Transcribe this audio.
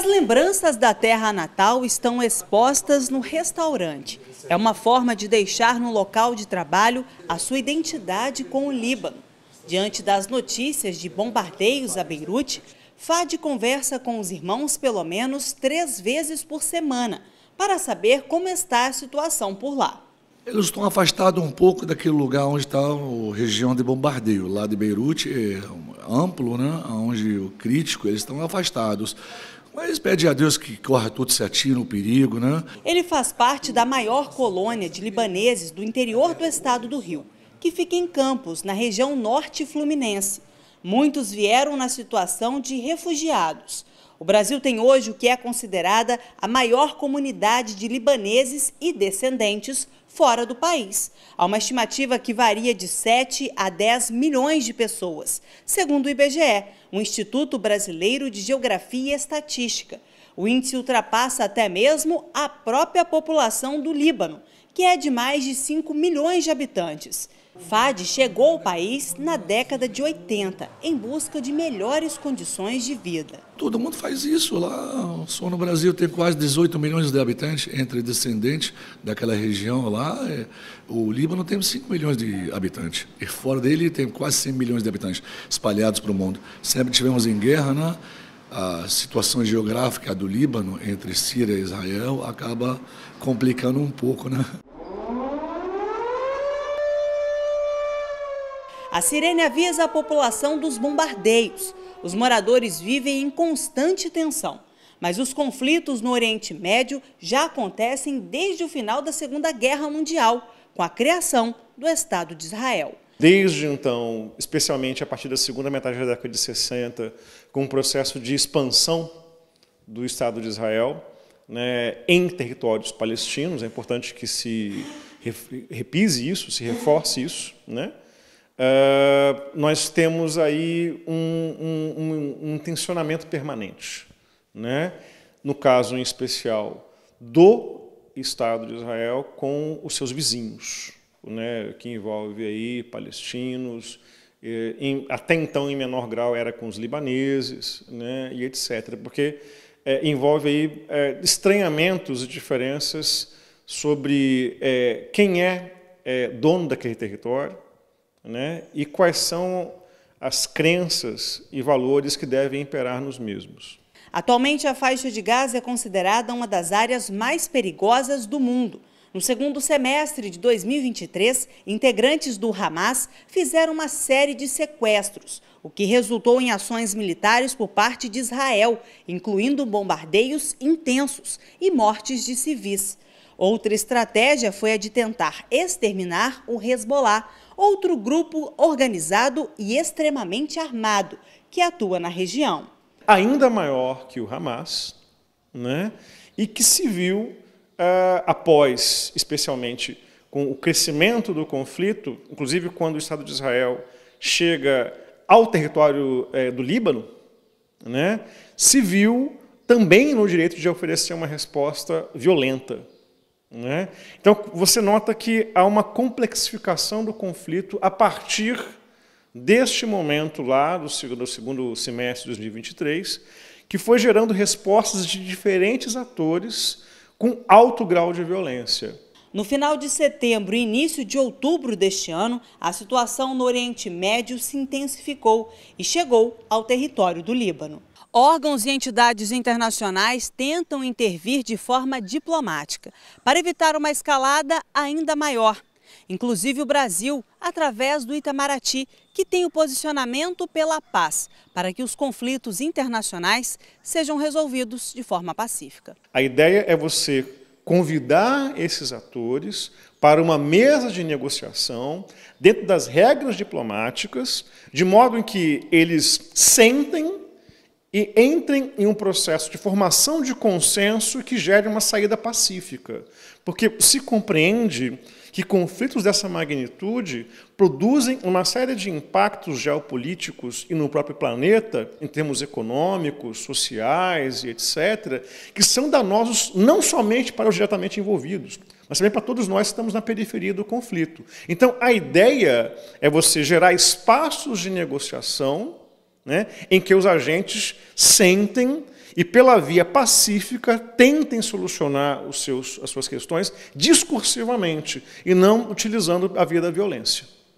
As lembranças da terra natal estão expostas no restaurante. É uma forma de deixar no local de trabalho a sua identidade com o Líbano. Diante das notícias de bombardeios a Beirute, Fad conversa com os irmãos pelo menos três vezes por semana para saber como está a situação por lá. Eles estão afastados um pouco daquele lugar onde está a região de bombardeio. Lá de Beirute é amplo, né? onde o crítico, eles estão afastados. Mas pede a Deus que corra tudo certinho no perigo, né? Ele faz parte da maior colônia de libaneses do interior do estado do Rio, que fica em Campos, na região norte fluminense. Muitos vieram na situação de refugiados. O Brasil tem hoje o que é considerada a maior comunidade de libaneses e descendentes fora do país. Há uma estimativa que varia de 7 a 10 milhões de pessoas, segundo o IBGE, o Instituto Brasileiro de Geografia e Estatística. O índice ultrapassa até mesmo a própria população do Líbano, que é de mais de 5 milhões de habitantes. Fad chegou ao país na década de 80, em busca de melhores condições de vida. Todo mundo faz isso lá. Só no Brasil tem quase 18 milhões de habitantes, entre descendentes daquela região lá. É, o Líbano tem 5 milhões de habitantes. E fora dele tem quase 100 milhões de habitantes espalhados para o mundo. Sempre tivemos em guerra, né? a situação geográfica do Líbano entre Síria e Israel acaba complicando um pouco, né? A sirene avisa a população dos bombardeios. Os moradores vivem em constante tensão. Mas os conflitos no Oriente Médio já acontecem desde o final da Segunda Guerra Mundial, com a criação do Estado de Israel. Desde então, especialmente a partir da segunda metade da década de 60, com o processo de expansão do Estado de Israel né, em territórios palestinos, é importante que se repise isso, se reforce isso, né? Uh, nós temos aí um, um, um, um tensionamento permanente, né? no caso em especial do Estado de Israel com os seus vizinhos né, que envolve aí palestinos, em, até então em menor grau era com os libaneses, né, e etc. Porque é, envolve aí é, estranhamentos e diferenças sobre é, quem é, é, dono daquele território, né, e quais são as crenças e valores que devem imperar nos mesmos. Atualmente, a faixa de Gaza é considerada uma das áreas mais perigosas do mundo. No segundo semestre de 2023, integrantes do Hamas fizeram uma série de sequestros, o que resultou em ações militares por parte de Israel, incluindo bombardeios intensos e mortes de civis. Outra estratégia foi a de tentar exterminar o Hezbollah, outro grupo organizado e extremamente armado que atua na região. Ainda maior que o Hamas, né? e que se viu ah, após, especialmente, com o crescimento do conflito, inclusive quando o Estado de Israel chega ao território eh, do Líbano, né, se viu também no direito de oferecer uma resposta violenta. Né? Então, você nota que há uma complexificação do conflito a partir deste momento lá, do segundo semestre de 2023, que foi gerando respostas de diferentes atores com alto grau de violência. No final de setembro e início de outubro deste ano, a situação no Oriente Médio se intensificou e chegou ao território do Líbano. Órgãos e entidades internacionais tentam intervir de forma diplomática para evitar uma escalada ainda maior. Inclusive o Brasil, através do Itamaraty, que tem o posicionamento pela paz, para que os conflitos internacionais sejam resolvidos de forma pacífica. A ideia é você convidar esses atores para uma mesa de negociação dentro das regras diplomáticas, de modo em que eles sentem e entrem em um processo de formação de consenso que gere uma saída pacífica. Porque se compreende que conflitos dessa magnitude produzem uma série de impactos geopolíticos e no próprio planeta, em termos econômicos, sociais e etc., que são danosos não somente para os diretamente envolvidos, mas também para todos nós que estamos na periferia do conflito. Então, a ideia é você gerar espaços de negociação né, em que os agentes sentem e, pela via pacífica, tentem solucionar os seus, as suas questões discursivamente e não utilizando a via da violência.